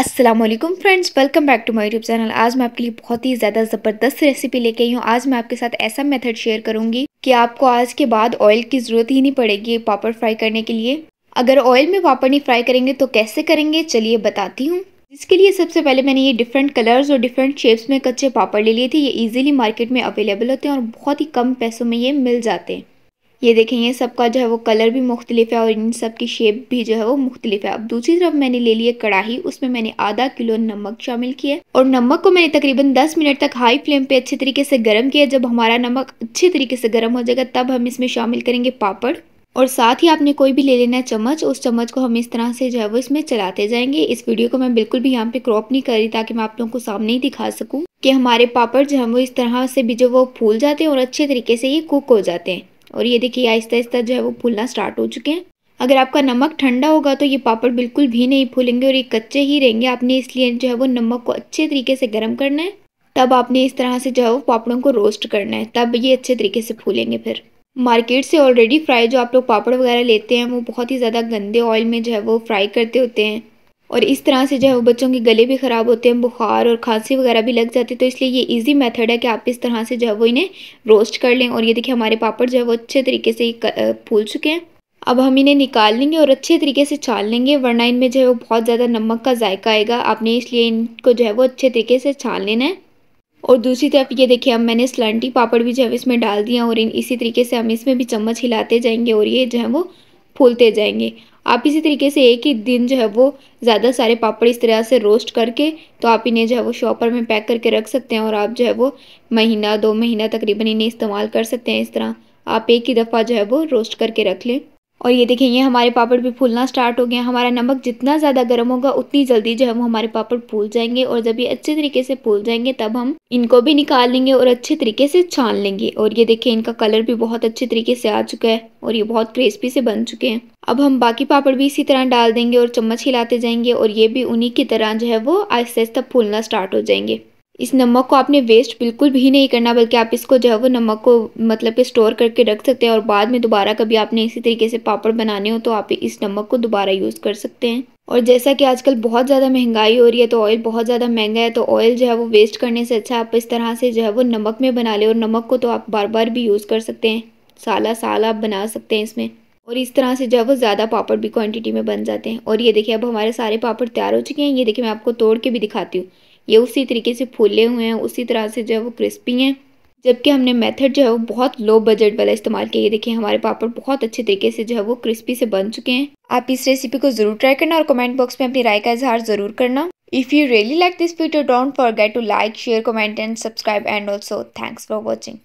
Aslam friends welcome back to my YouTube channel आज मैं आपके लिए बहुत ही ज़्यादा ज़बरदस्त रेसिपी लेके आई हूँ आज मैं आपके साथ ऐसा मेथड शेयर करूँगी कि आपको आज के बाद ऑयल की ज़रूरत ही नहीं पड़ेगी पापड़ फ्राई करने के लिए अगर ऑयल में पापड़ नहीं फ्राई करेंगे तो कैसे करेंगे चलिए बताती हूँ इसके लिए सबसे पहले मैंने ये डिफरेंट कलर्स और डिफरेंट शेप्स में कच्चे पापड़ ले लिए थे ये ईजिली मार्केट में अवेलेबल होते हैं और बहुत ही कम पैसों में ये मिल जाते हैं ये देखें ये सबका जो है वो कलर भी मुख्तलिफ है और इन सब की शेप भी जो है वो मुख्तलिफ है अब दूसरी तरफ मैंने ले ली है कढ़ाई उसमें मैंने आधा किलो नमक शामिल किया और नमक को मैंने तकरीबन दस मिनट तक हाई फ्लेम पे अच्छे तरीके से गर्म किया जब हमारा नमक अच्छे तरीके से गर्म हो जाएगा तब हम इसमें शामिल करेंगे पापड़ और साथ ही आपने कोई भी ले लेना चम्मच उस चम्मच को हम इस तरह से जो है वो इसमें चलाते जाएंगे इस वीडियो को मैं बिल्कुल भी यहाँ पे क्रॉप नहीं कर रही ताकि मैं आप लोगों को सामने ही दिखा सकूँ कि हमारे पापड़ जो है वो इस तरह से भी जो वो फूल जाते हैं और अच्छे तरीके से ये कुक हो जाते हैं और ये देखिए आहिस्ता आहिस्ता जो है वो फूलना स्टार्ट हो चुके हैं अगर आपका नमक ठंडा होगा तो ये पापड़ बिल्कुल भी नहीं फूलेंगे और ये कच्चे ही रहेंगे आपने इसलिए जो है वो नमक को अच्छे तरीके से गर्म करना है तब आपने इस तरह से जो है वो पापड़ों को रोस्ट करना है तब ये अच्छे तरीके से फूलेंगे फिर मार्केट से ऑलरेडी फ्राई जो आप लोग पापड़ वगैरह लेते हैं वो बहुत ही ज़्यादा गंदे ऑयल में जो है वो फ्राई करते होते हैं और इस तरह से जो है वो बच्चों के गले भी ख़राब होते हैं बुखार और खांसी वगैरह भी लग जाती है तो इसलिए ये इजी मेथड है कि आप इस तरह से जो है वो इन्हें रोस्ट कर लें और ये देखिए हमारे पापड़ जो है वो अच्छे तरीके से फूल चुके हैं अब हम इन्हें निकाल लेंगे और अच्छे तरीके से छान लेंगे वरना इनमें जो है वो बहुत ज़्यादा नमक का जायका आएगा आपने इसलिए इनको जो है वो अच्छे तरीके से छान लेना है और दूसरी तरफ ये देखिए अब मैंने स्लंटी पापड़ भी जो है इसमें डाल दिया और इन इसी तरीके से हम इसमें भी चम्मच हिलाते जाएंगे और ये जो है वो फूलते जाएंगे आप इसी तरीके से एक ही दिन जो है वो ज़्यादा सारे पापड़ इस तरह से रोस्ट करके तो आप इन्हें जो है वो शॉपर में पैक करके रख सकते हैं और आप जो है वो महीना दो महीना तकरीबन इन्हें इस्तेमाल कर सकते हैं इस तरह आप एक ही दफ़ा जो है वो रोस्ट करके रख लें और ये देखें ये हमारे पापड़ भी फूलना स्टार्ट हो गया हमारा नमक जितना ज़्यादा गर्म होगा उतनी जल्दी जो है वो हमारे पापड़ फूल जाएंगे और जब ये अच्छे तरीके से फूल जाएंगे तब हम इनको भी निकाल लेंगे और अच्छे तरीके से छान लेंगे और ये देखें इनका कलर भी बहुत अच्छे तरीके से आ चुका है और ये बहुत क्रिस्पी से बन चुके हैं अब हम बाकी पापड़ भी इसी तरह डाल देंगे और चम्मच हिलाते जाएंगे और ये भी उन्हीं की तरह जो है वो आहिस्ता आहिस्ता फूलना स्टार्ट हो जाएंगे इस नमक को आपने वेस्ट बिल्कुल भी नहीं करना बल्कि आप इसको जो है वो नमक को मतलब कि स्टोर करके रख सकते हैं और बाद में दोबारा कभी आपने इसी तरीके से पापड़ बनाने हो तो आप इस नमक को दोबारा यूज़ कर सकते हैं और जैसा कि आजकल बहुत ज़्यादा महंगाई हो रही है तो ऑयल बहुत ज़्यादा महंगा है तो ऑयल जो है वो वेस्ट करने से अच्छा आप इस तरह से जो है वो नमक में बना लें और नमक को तो आप बार बार भी यूज़ कर सकते हैं साला साल आप बना सकते हैं इसमें और इस तरह से जो है वो ज़्यादा पापड़ भी क्वांटिटी में बन जाते हैं और ये देखिए अब हमारे सारे पापड़ तैयार हो चुके हैं ये देखिए मैं आपको तोड़ के भी दिखाती हूँ ये उसी तरीके से फूले हुए हैं उसी तरह से जो है वो क्रिस्पी हैं जबकि हमने मेथड जो है वो बहुत लो बजट वाला इस्तेमाल किया ये देखिए हमारे पापड़ बहुत अच्छे तरीके से जो है वो क्रिस्पी से बन चुके हैं आप इस रेसिपी को ज़रूर ट्राई करना और कमेंट बॉक्स में अपनी राय का इजहार ज़रूर करना if you really like this video don't forget to like share comment and subscribe and also thanks for watching